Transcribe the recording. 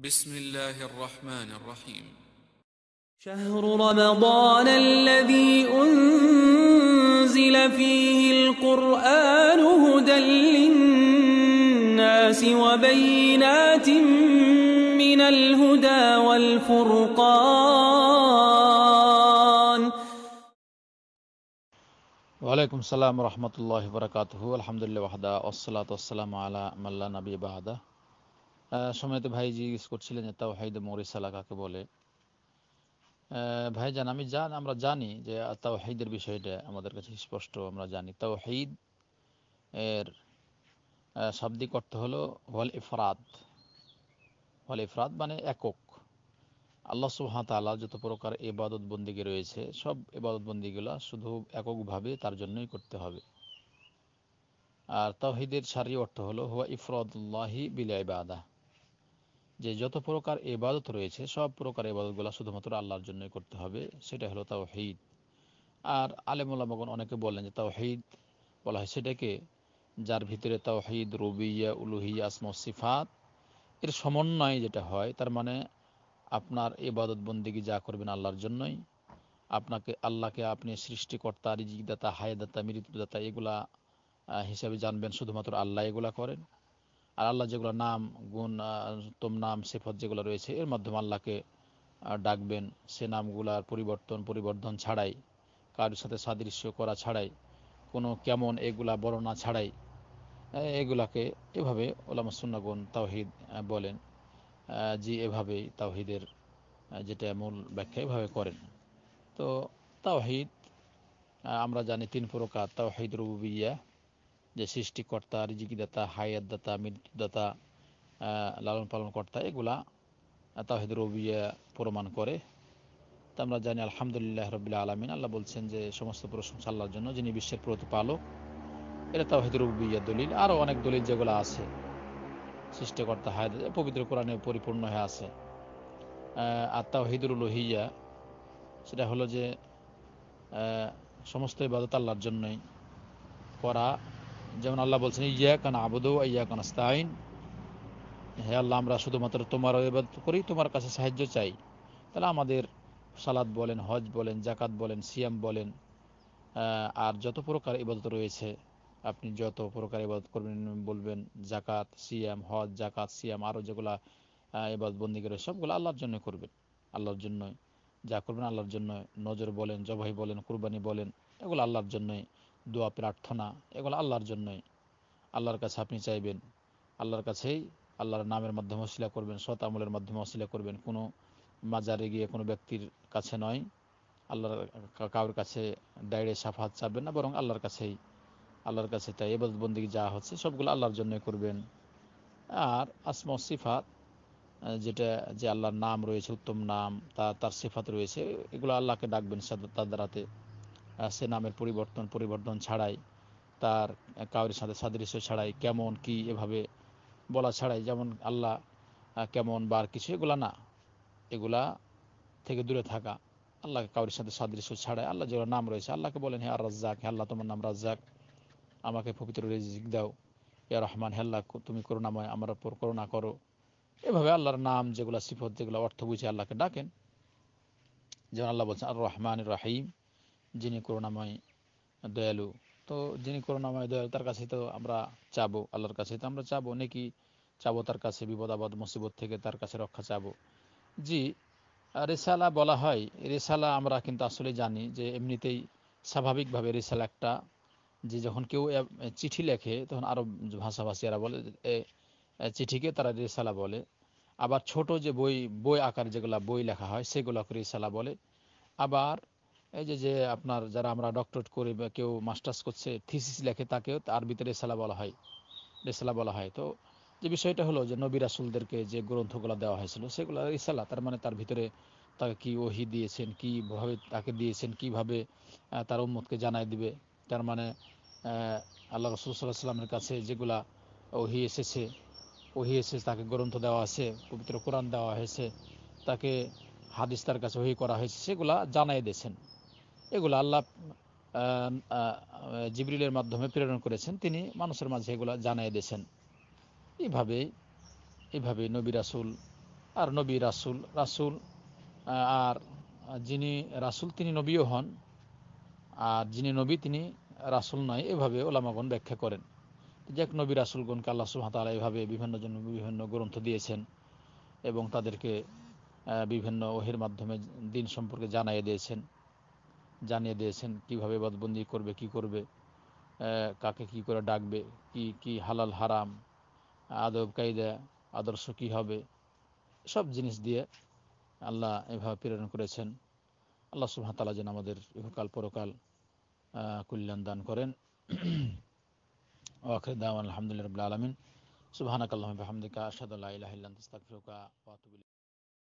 بسم الله الرحمن الرحيم شهر رمضان الذي أنزل فيه القرآن هدى للناس وبينات من الهدى والفرقان وعليكم السلام ورحمة الله وبركاته الحمد لله وحده والصلاة والسلام على من لا نبي بعده সময়তে ভাই জিজ্ঞেস করছিলেন যে তাওহাইদ মরিসালা কাকে বলে ভাইজান আমি জান আমরা জানি যে তাও হাইদের বিষয়টা আমাদের কাছে স্পষ্ট আমরা জানি তাও হাইদ এর শাব্দিক অর্থ হলো ওয়াল ইফরাদ ওয়াল ইফরাদ মানে একক আল্লাহ সুহাতালা যত প্রকার এবাদত বন্দীকে রয়েছে সব এবাদত বন্দিগুলা শুধু এককভাবে তার জন্যই করতে হবে আর তাওহিদের সারি অর্থ হলো হুয়া ইফরাদুল্লাহি বিল ইবাদা যে যত প্রকার এবাদত রয়েছে সব প্রকার এবাদতগুলো শুধুমাত্র আল্লাহর জন্যই করতে হবে সেটা হলো তাও হেদ আর আলেমুল্লামগন অনেকে বলেন যে তাও হেদ বলা হয় সেটাকে যার ভিতরে তাও হেদ রবিয়া উলুহিয়া আসম সিফাত এর সমন্বয় যেটা হয় তার মানে আপনার এবাদত বন্দিগি যা করবেন আল্লাহর জন্যই আপনাকে আল্লাহকে আপনি সৃষ্টিকর্তা রিজিকদাতা হায়দাতা মৃত্যুদাতা এগুলা হিসাবে জানবেন শুধুমাত্র আল্লাহ এগুলা করেন আর আল্লাহ যেগুলো নাম গুণ তোম নাম সেফত যেগুলো রয়েছে এর মাধ্যমে আল্লাহকে ডাকবেন সে নামগুলার পরিবর্তন পরিবর্ধন ছাড়াই কারোর সাথে সাদৃশ্য করা ছাড়াই কোনো কেমন এগুলা বর্ণনা ছাড়াই এগুলাকে এভাবে ওলাম সুন্নাগুন তাওহিদ বলেন জি এভাবেই তাওহিদের যেটা মূল ব্যাখ্যা এভাবে করেন তো তাওহিদ আমরা জানি তিন প্রকার তাওহিদ রুবিয়া যে সৃষ্টিকর্তা রিজিকিদাতা হায়াত দাতা মৃত্যুদাতা লালন পালন কর্তা এগুলা তাহিদ রবিয়া প্রমাণ করে তা আমরা জানি আলহামদুলিল্লাহ রবিল্লা আলমিন আল্লাহ বলছেন যে সমস্ত প্রশংসা আল্লাহর জন্য যিনি বিশ্বের প্রতিপালক এটা তাহিদ রবিয়া দলিল আরও অনেক দলিল যেগুলো আছে সৃষ্টিকর্তা হায়াত পবিত্র কোরআনে পরিপূর্ণ হয়ে আছে আর তাহিদুল লোহিয়া সেটা হলো যে সমস্ত ইবাদত আল্লাহর জন্যই করা যেমন আল্লাহ বলছেন ইয়া কান আবুদু ইয়া কান স্তাইন হে আল্লাহ আমরা শুধুমাত্র তোমার ইবাদত করি তোমার কাছে সাহায্য চাই তাহলে আমাদের সালাদ বলেন হজ বলেন জাকাত বলেন সিয়াম বলেন আর যত প্রকার ইবাদত রয়েছে আপনি যত প্রকার ইবাদত করবেন বলবেন জাকাত সিয়াম হজ জাকাত সিয়াম আরও যেগুলা ইবাদত বন্দী করে সবগুলো আল্লাহর জন্য করবেন আল্লাহর জন্য যা করবেন আল্লাহর জন্য নজর বলেন জবাই বলেন কুরবানি বলেন এগুলো আল্লাহর জন্যই দোয়া প্রার্থনা এগুলো আল্লাহর জন্যই আল্লাহর কাছে আপনি চাইবেন আল্লাহর কাছেই আল্লাহর নামের মাধ্যমে অশিলা করবেন সৎ আমলের মাধ্যমে অশিলা করবেন কোনো মাজারে গিয়ে কোনো ব্যক্তির কাছে নয় আল্লাহর কাউর কাছে ডাইরে সাফাত চাবেন না বরং আল্লাহর কাছেই আল্লাহর কাছে তাই এবার বন্দী যা হচ্ছে সবগুলো আল্লাহর জন্যই করবেন আর আসমা সিফাত যেটা যে আল্লাহর নাম রয়েছে উত্তম নাম তা তার সিফাত রয়েছে এগুলো আল্লাহকে ডাকবেন তার দ্বারাতে সে নামের পরিবর্তন পরিবর্তন ছাড়াই তার কাউরির সাথে সাদৃশ্য ছাড়াই কেমন কি এভাবে বলা ছাড়াই যেমন আল্লাহ কেমন বার কিছু এগুলা না এগুলা থেকে দূরে থাকা আল্লাহকে কাউরির সাথে সাদৃশ্য ছাড়াই আল্লাহ যেগুলো নাম রয়েছে আল্লাহকে বলেন হে আর রাজ্জাক হে আল্লাহ তোমার নাম রাজ্জাক আমাকে পবিত্র রেজিক দাও এ রহমান হে আল্লাহ তুমি করুণাময় আমার ওপর করুণা করো এভাবে আল্লাহর নাম যেগুলো সিফত যেগুলো অর্থ বুঝে আল্লাহকে ডাকেন যেমন আল্লাহ বলছেন আর রহমান রাহিম যিনি করুণাময় দয়ালু তো যিনি করুণাময় দয়ালু তার কাছে তো আমরা চাবো আল্লাহর কাছে তো আমরা চাবো নাকি চাবো তার কাছে বিপদ আপদ মুসিবত থেকে তার কাছে রক্ষা চাবো জি রেসালা বলা হয় রেসালা আমরা কিন্তু আসলে জানি যে এমনিতেই স্বাভাবিকভাবে রেসালা একটা যে যখন কেউ চিঠি লেখে তখন আরব ভাষাভাষীরা বলে চিঠিকে তারা রেসালা বলে আবার ছোট যে বই বই আকার যেগুলো বই লেখা হয় সেগুলোকে রেসালা বলে আবার এই যে যে আপনার যারা আমরা ডক্টরেট করি বা কেউ মাস্টার্স করছে থিসিস লেখে তাকেও তার ভিতরে রেসালা বলা হয় রেসালা বলা হয় তো যে বিষয়টা হলো যে নবী রাসুলদেরকে যে গ্রন্থগুলো দেওয়া হয়েছিল সেগুলো রিসালা তার মানে তার ভিতরে তাকে কি ওহি দিয়েছেন কীভাবে তাকে দিয়েছেন কিভাবে তার উম্মতকে জানাই দিবে তার মানে আল্লাহ রসুল সাল্লাহ সাল্লামের কাছে যেগুলা ওহি এসেছে ওহি এসে তাকে গ্রন্থ দেওয়া আছে পবিত্র কোরআন দেওয়া হয়েছে তাকে হাদিস তার কাছে ওহি করা হয়েছে সেগুলা জানাই দিয়েছেন এগুলো আল্লাহ জিবরিলের মাধ্যমে প্রেরণ করেছেন তিনি মানুষের মাঝে এগুলো জানাই দিয়েছেন এভাবেই এভাবেই নবী রাসুল আর নবী রাসুল রাসুল আর যিনি রাসুল তিনি নবীও হন আর যিনি নবী তিনি রাসুল নয় এভাবে ওলামাগণ ব্যাখ্যা করেন যাক নবী রাসুলগণকে আল্লাহ সুহাতালা এভাবে বিভিন্ন জন বিভিন্ন গ্রন্থ দিয়েছেন এবং তাদেরকে বিভিন্ন ওহের মাধ্যমে দিন সম্পর্কে জানাই দিয়েছেন জানিয়ে দিয়েছেন কিভাবে বদবন্দি করবে কি করবে কাকে কি করে ডাকবে কি কি হালাল হারাম আদব কায়দা আদর্শ কি হবে সব জিনিস দিয়ে আল্লাহ এভাবে প্রেরণ করেছেন আল্লাহ তালা যেন আমাদের ইহকাল পরকাল কল্যাণ দান করেন ওয়াখির দাম আলহামদুলিল্লাহ আলমিন সুবাহানাকাল্লাহ হামদিকা আসাদ ইহিল্লান